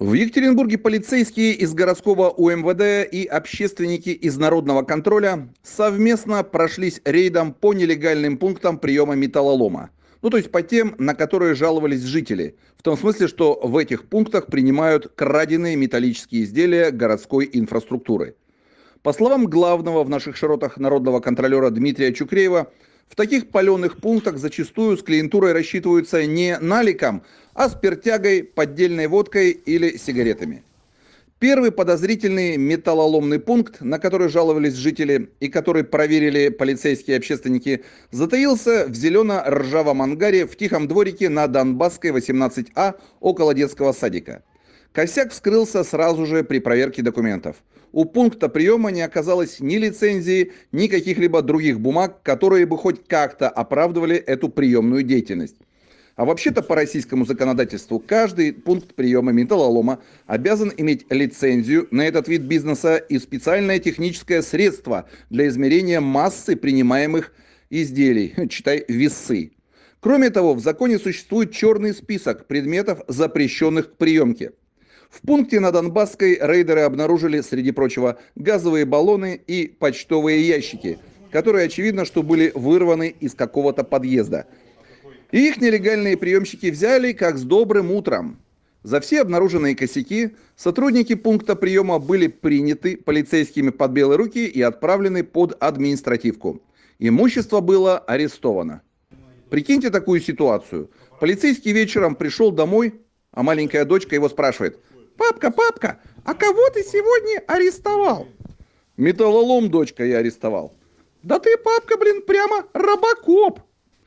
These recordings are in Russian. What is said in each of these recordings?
В Екатеринбурге полицейские из городского УМВД и общественники из народного контроля совместно прошлись рейдом по нелегальным пунктам приема металлолома. Ну, то есть по тем, на которые жаловались жители. В том смысле, что в этих пунктах принимают краденые металлические изделия городской инфраструктуры. По словам главного в наших широтах народного контролера Дмитрия Чукреева, в таких паленых пунктах зачастую с клиентурой рассчитываются не наликом, а спиртягой, поддельной водкой или сигаретами. Первый подозрительный металлоломный пункт, на который жаловались жители и который проверили полицейские общественники, затаился в зелено-ржавом ангаре в тихом дворике на Донбасской 18А около детского садика. Косяк вскрылся сразу же при проверке документов. У пункта приема не оказалось ни лицензии, ни каких-либо других бумаг, которые бы хоть как-то оправдывали эту приемную деятельность. А вообще-то по российскому законодательству каждый пункт приема металлолома обязан иметь лицензию на этот вид бизнеса и специальное техническое средство для измерения массы принимаемых изделий, читай весы. Кроме того, в законе существует черный список предметов, запрещенных к приемке. В пункте на Донбасской рейдеры обнаружили, среди прочего, газовые баллоны и почтовые ящики, которые, очевидно, что были вырваны из какого-то подъезда. И их нелегальные приемщики взяли, как с добрым утром. За все обнаруженные косяки сотрудники пункта приема были приняты полицейскими под белые руки и отправлены под административку. Имущество было арестовано. Прикиньте такую ситуацию. Полицейский вечером пришел домой, а маленькая дочка его спрашивает, Папка, папка, а кого ты сегодня арестовал? Металлолом, дочка, я арестовал. Да ты, папка, блин, прямо робокоп.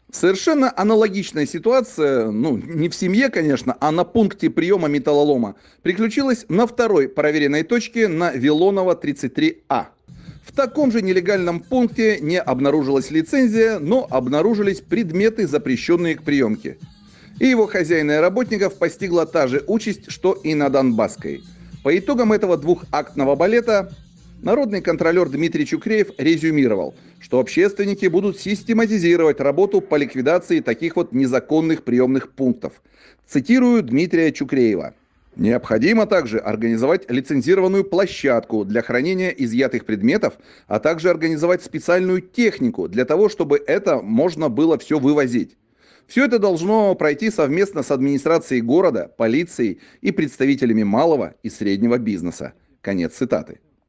Совершенно аналогичная ситуация, ну, не в семье, конечно, а на пункте приема металлолома, приключилась на второй проверенной точке на Вилонова 33А. В таком же нелегальном пункте не обнаружилась лицензия, но обнаружились предметы, запрещенные к приемке и его хозяина и работников постигла та же участь, что и на Донбасской. По итогам этого двухактного балета Народный контролер Дмитрий Чукреев резюмировал, что общественники будут систематизировать работу по ликвидации таких вот незаконных приемных пунктов. Цитирую Дмитрия Чукреева. Необходимо также организовать лицензированную площадку для хранения изъятых предметов, а также организовать специальную технику для того, чтобы это можно было все вывозить. Все это должно пройти совместно с администрацией города, полицией и представителями малого и среднего бизнеса. Конец цитаты.